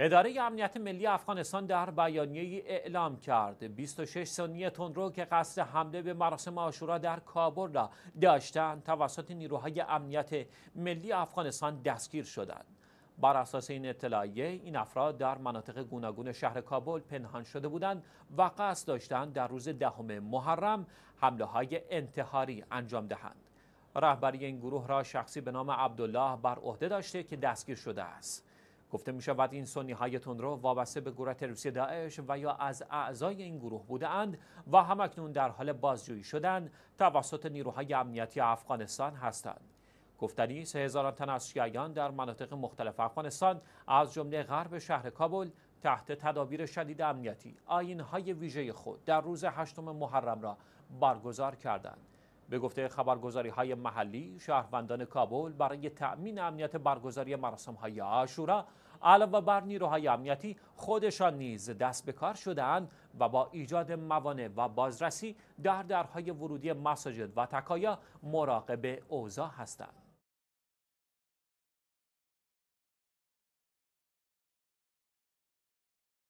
اداره امنیت ملی افغانستان در بیانیه اعلام کرد 26 ثانیه تندرو که قصد حمله به مراسم آشورا در کابل را داشتند توسط نیروهای امنیت ملی افغانستان دستگیر شدند بر اساس این اطلاعیه این افراد در مناطق گوناگون شهر کابل پنهان شده بودند و قصد داشتند در روز دهم محرم حمله های انتحاری انجام دهند رهبری این گروه را شخصی به نام عبدالله بر عهده داشته که دستگیر شده است گفته می شود این سنی های تندرو وابسته به گروه تروریستی داعش و یا از اعضای این گروه بودند و همکنون در حال بازجویی شدن توسط نیروهای امنیتی افغانستان هستند گفتنی سه هزاران تن از شیعیان در مناطق مختلف افغانستان از جمله غرب شهر کابل تحت تدابیر شدید امنیتی آینهای ویژه خود در روز هشتم محرم را برگزار کردند به گفته خبرگزاری های محلی شهروندان کابل برای تأمین امنیت برگزاری مراسم های آشورا علاوه بر نیروهای امنیتی خودشان نیز دست به کار شدهاند و با ایجاد موانع و بازرسی در درهای ورودی مساجد و تکایا مراقب اوضاع هستند